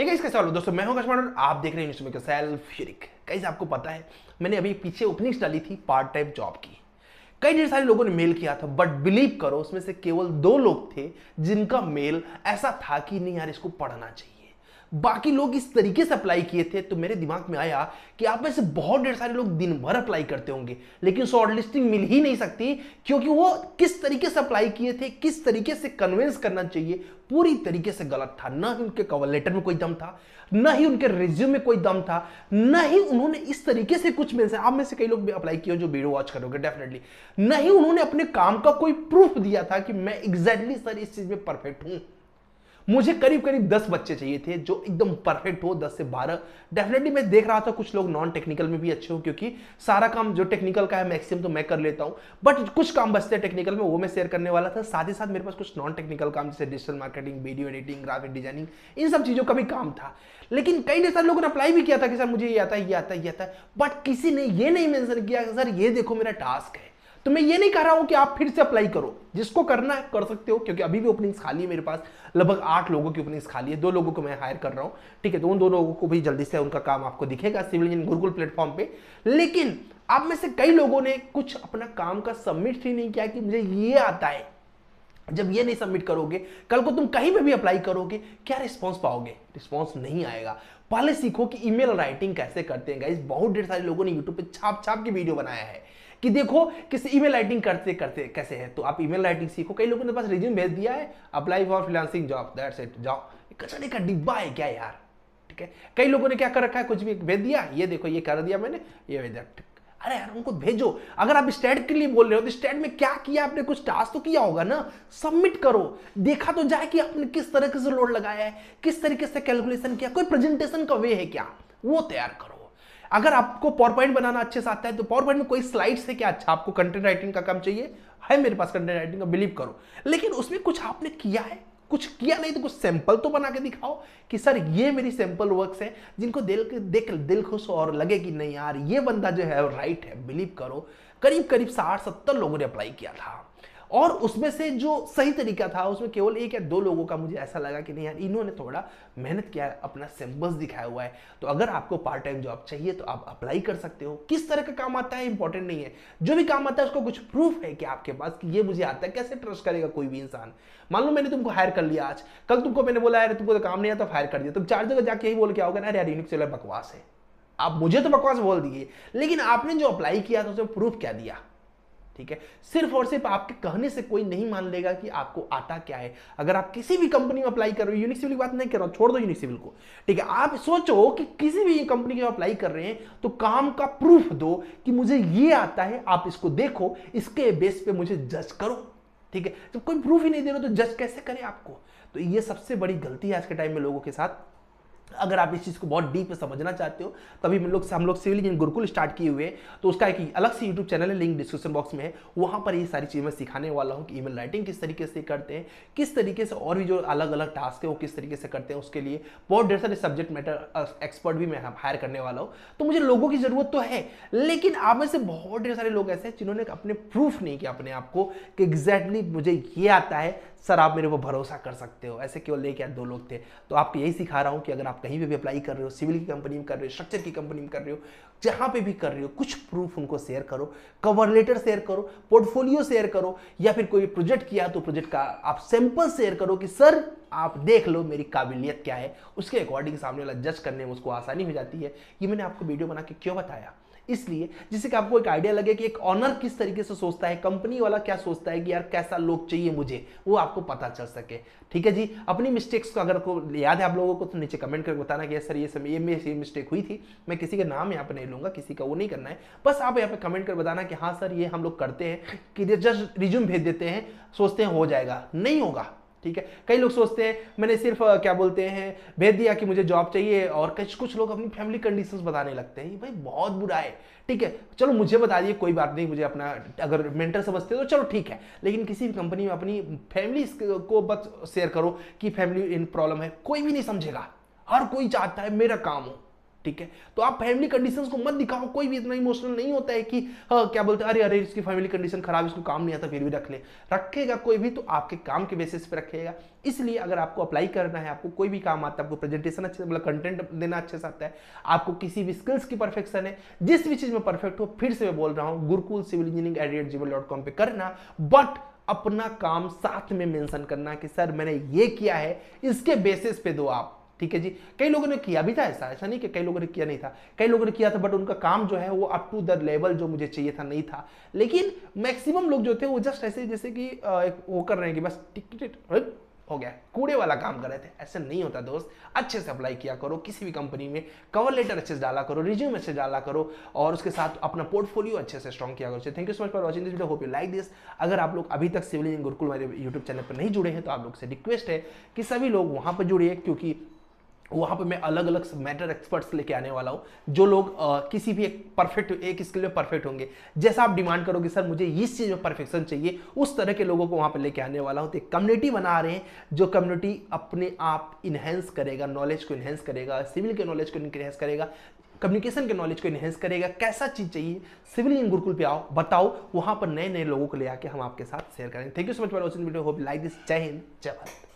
एक इसके सवाल दोस्तों मैं हूं कश्मान और आप देख रहे हैं सेल्फ यूरिक कई आपको पता है मैंने अभी पीछे ओपनिंग डाली थी पार्ट टाइम जॉब की कई ढेर सारे लोगों ने मेल किया था बट बिलीव करो उसमें से केवल दो लोग थे जिनका मेल ऐसा था कि नहीं यार इसको पढ़ना चाहिए बाकी लोग इस तरीके से अप्लाई किए थे तो मेरे दिमाग में आया कि आप में से बहुत ढेर सारे लोग दिन भर अप्लाई करते होंगे लेकिन शॉर्टलिस्टिंग मिल ही नहीं सकती क्योंकि वो किस तरीके से अप्लाई किए थे किस तरीके से कन्विंस करना चाहिए पूरी तरीके से गलत था ना ही उनके कवर लेटर में कोई दम था ना ही उनके रिज्यूम में कोई दम था ना ही उन्होंने इस तरीके से कुछ मिल आप में से कई लोग भी अप्लाई किए जो वीडियो वॉच करोगे डेफिनेटली ना ही उन्होंने अपने काम का कोई प्रूफ दिया था कि मैं एग्जैक्टली exactly, सर इस चीज में परफेक्ट हूं मुझे करीब करीब दस बच्चे चाहिए थे जो एकदम परफेक्ट हो दस से बारह डेफिनेटली मैं देख रहा था कुछ लोग नॉन टेक्निकल में भी अच्छे हो क्योंकि सारा काम जो टेक्निकल का है मैक्सिमम तो मैं कर लेता हूं बट कुछ काम बचते हैं टेक्निकल में वो मैं शेयर करने वाला था साथ ही साथ मेरे पास कुछ नॉन टेक्निकल काम जैसे digital marketing video editing graphic designing इन सब चीज़ों का भी काम था लेकिन कई सारे लोगों ने अप्लाई भी किया था कि सर मुझे ये आता है ये आता है ये आता है बट किसी ने ये नहीं मैंशन किया सर ये देखो मेरा टास्क है तो मैं ये नहीं कह रहा हूं कि आप फिर से अप्लाई करो जिसको करना है कर सकते हो क्योंकि अभी भी ओपनिंग्स खाली है मेरे पास लगभग आठ लोगों की ओपनिंग्स खाली है दो लोगों को मैं हायर कर रहा हूँ ठीक है तो उन दो लोगों को भी जल्दी से उनका काम आपको दिखेगा सिविल इंजीनियर गुरुकुल प्लेटफॉर्म पे लेकिन आप में से कई लोगों ने कुछ अपना काम का सबमिट ही नहीं किया कि मुझे ये आता है जब ये नहीं सबमिट करोगे कल को तुम कहीं पर भी अप्लाई करोगे क्या रिस्पॉन्स पाओगे रिस्पॉन्स नहीं आएगा पहले सीखो कि ईमेल राइटिंग कैसे करते हैं बहुत ढेर सारे लोगों ने यूट्यूब पे छाप छाप के वीडियो बनाया है कि देखो किस ईमेल राइटिंग करते करते कैसे है तो आप ईमेल राइटिंग सीखो कई लोगों ने पास रिज्यूम भेज दिया है apply for freelancing job that's it जाओ कचरे का डिब्बा है क्या यार ठीक है कई लोगों ने क्या कर रखा है कुछ भी भेज दिया ये देखो ये कर दिया मैंने ये दिया अरे यार उनको भेजो अगर आप स्टेट के लिए बोल रहे हो तो स्टेट में क्या किया आपने कुछ टास्क तो किया होगा ना सबमिट करो देखा तो जाए कि आपने किस तरीके से लोड लगाया है किस तरीके से कैलकुलेशन किया कोई प्रेजेंटेशन का वे है क्या वो तैयार करो अगर आपको पावर पॉइंट बनाना अच्छे से आता है तो पावर पॉइंट में कोई स्लाइड से क्या अच्छा आपको कंटेंट राइटिंग का काम चाहिए है मेरे पास कंटेंट राइटिंग का बिलीव करो लेकिन उसमें कुछ आपने किया है कुछ किया नहीं तो कुछ सैंपल तो बना के दिखाओ कि सर ये मेरी सैंपल वर्क्स हैं जिनको दिल देख दिल खुश और लगे कि नहीं यार ये बंदा जो है राइट है बिलीव करो करीब करीब साठ सत्तर लोगों ने अप्लाई किया था और उसमें से जो सही तरीका था उसमें केवल एक या दो लोगों का मुझे ऐसा लगा कि नहीं यार इन्होंने थोड़ा मेहनत किया है अपना सिंबल्स दिखाया हुआ है तो अगर आपको पार्ट टाइम जॉब चाहिए तो आप अप्लाई कर सकते हो किस तरह का काम आता है इंपॉर्टेंट नहीं है जो भी काम आता है उसको कुछ प्रूफ है कि आपके पास कि ये मुझे आता है कैसे ट्रस्ट करेगा कोई भी इंसान मान लो मैंने तुमको हायर कर लिया आज कल तुमको मैंने बोला यार तुमको तो काम नहीं आता फायर कर दिया तुम तो चार जगह जाके यही बोल के आओगे ना यार यूनिक बकवास है आप मुझे तो बकवास बोल दिए लेकिन आपने जो अप्लाई किया था उसमें प्रूफ क्या दिया ठीक है सिर्फ और सिर्फ आपके कहने से कोई नहीं मान लेगा कि आपको आता क्या है अगर आप किसी भी कंपनी में अप्लाई कर रहे हो यूनिक सिविल की बात नहीं कर रहा छोड़ दो यूनिक सिविल को ठीक है आप सोचो कि किसी भी कंपनी में अप्लाई कर रहे हैं तो काम का प्रूफ दो कि मुझे ये आता है आप इसको देखो इसके बेस पे मुझे जज करो ठीक है जब कोई प्रूफ ही नहीं दे रहा तो जज कैसे करें आपको तो ये सबसे बड़ी गलती है आज के टाइम में लोगों के साथ अगर आप इस चीज़ को बहुत डीप में समझना चाहते हो तभी हम लोग हम लोग सिविल इंजीनियर गुरुकुल स्टार्ट किए हुए तो उसका एक अलग से यूट्यूब चैनल है लिंक डिस्क्रिप्शन बॉक्स में है वहाँ पर ये सारी चीज़ें मैं सिखाने वाला हूँ कि ईमेल राइटिंग किस तरीके से करते हैं किस तरीके से और भी जो अलग अलग टास्क है वो किस तरीके से करते हैं उसके लिए बहुत ढेर सारे सब्जेक्ट मैटर एक्सपर्ट भी मैं हायर करने वाला हूँ तो मुझे लोगों की ज़रूरत तो है लेकिन आप में से बहुत ढेर सारे लोग ऐसे हैं जिन्होंने अपने प्रूफ नहीं किया अपने आप को कि एग्जैक्टली मुझे ये आता है सर आप मेरे को भरोसा कर सकते हो ऐसे केवल लेके आए दो लोग थे तो आपको यही सिखा रहा हूँ कि अगर आप कहीं पर भी, भी अप्लाई कर रहे हो सिविल की कंपनी में कर रहे हो स्ट्रक्चर की कंपनी में कर रहे हो जहाँ पे भी कर रहे हो कुछ प्रूफ उनको शेयर करो कवर लेटर शेयर करो पोर्टफोलियो शेयर करो या फिर कोई प्रोजेक्ट किया तो प्रोजेक्ट का आप सैंपल शेयर करो कि सर आप देख लो मेरी काबिलियत क्या है उसके अकॉर्डिंग सामने वाला जज करने में उसको आसानी हो जाती है ये मैंने आपको वीडियो बना के क्यों बताया इसलिए जिससे कि आपको एक आइडिया लगे कि एक ऑनर किस तरीके से सोचता है कंपनी वाला क्या सोचता है कि यार कैसा लोग चाहिए मुझे वो आपको पता चल सके ठीक है जी अपनी मिस्टेक्स को अगर को याद है आप लोगों को तो नीचे कमेंट करके बताना कि सर ये समय ये मेरी ये मिस्टेक हुई थी मैं किसी का नाम यहाँ पर नहीं लूंगा किसी का वो नहीं करना है बस आप यहाँ पे कमेंट कर बताना कि हाँ सर ये हम लोग करते हैं कि जस्ट रिज्यूम भेज देते हैं सोचते हैं हो जाएगा नहीं होगा ठीक है कई लोग सोचते हैं मैंने सिर्फ क्या बोलते हैं भेज दिया कि मुझे जॉब चाहिए और कुछ कुछ लोग अपनी फैमिली कंडीशन बताने लगते हैं भाई बहुत बुरा है ठीक है चलो मुझे बता दिए कोई बात नहीं मुझे अपना अगर मेंटर समझते हो तो चलो ठीक है लेकिन किसी भी कंपनी में अपनी फैमिली को बस शेयर करो कि फैमिली इन प्रॉब्लम है कोई भी नहीं समझेगा हर कोई चाहता है मेरा काम हो ठीक है तो आप फैमिली कंडीशंस को मत दिखाओ कोई भी इतना इमोशनल नहीं होता है कि हाँ क्या बोलते हैं अरे अरे इसकी फैमिली कंडीशन खराब इसको काम नहीं आता फिर भी रख ले रखेगा कोई भी तो आपके काम के बेसिस पे रखेगा इसलिए अगर आपको अप्लाई करना है आपको कोई भी काम आता है आपको प्रेजेंटेशन अच्छे से मतलब कंटेंट देना अच्छे से आता है आपको किसी भी स्किल्स की परफेक्शन है जिस भी चीज़ में परफेक्ट हो फिर से मैं बोल रहा हूँ Gurukul civil engineering at rate dot com पर करना बट अपना काम साथ में मेंशन करना कि सर मैंने ये किया है इसके बेसिस पे दो आप ठीक है जी कई लोगों ने किया भी था ऐसा ऐसा नहीं कि कई लोगों ने किया नहीं था कई लोगों ने किया था बट उनका काम जो है वो अप टू द लेवल जो मुझे चाहिए था नहीं था लेकिन मैक्सिमम लोग जो थे वो जस्ट ऐसे जैसे कि वो कर रहे हैं कि बस टिकट हो गया कूड़े वाला काम कर रहे थे ऐसे नहीं होता दोस्त अच्छे से अप्लाई किया करो किसी भी कंपनी में कवर लेटर अच्छे से डाला करो रिज्यूम अच्छे से डाला करो और उसके साथ अपना पोर्टफोलियो अच्छे से स्ट्रॉन्ग किया करो thank you so much for watching this video hope you like this अगर आप लोग अभी तक सिविल इंजीनियरिंग गुरुकुल हमारे यूट्यूब चैनल पर नहीं जुड़े हैं तो आप लोग से रिक्वेस्ट है कि सभी लोग वहां पर जुड़िए क्योंकि वहाँ पे मैं अलग अलग मैटर एक्सपर्ट्स लेके आने वाला हूँ जो लोग आ, किसी भी एक परफेक्ट एक स्किल में परफेक्ट होंगे जैसा आप डिमांड करोगे सर मुझे इस चीज़ में परफेक्शन चाहिए उस तरह के लोगों को वहाँ पे लेके आने वाला हूँ तो एक कम्युनिटी बना रहे हैं जो कम्युनिटी अपने आप इन्हेंस करेगा नॉलेज को इन्हेंस करेगा सिविल के नॉलेज को इन्हेंस करेगा कम्युनिकेशन के नॉलेज को इन्हेंस करेगा कैसा चीज़ चाहिए सिविल इन गुरुकुल पे आओ बताओ वहाँ पर नए नए लोगों को ले आके हम आपके साथ शेयर करेंगे thank you so much for watching video hope like this जय हिंद जय भारत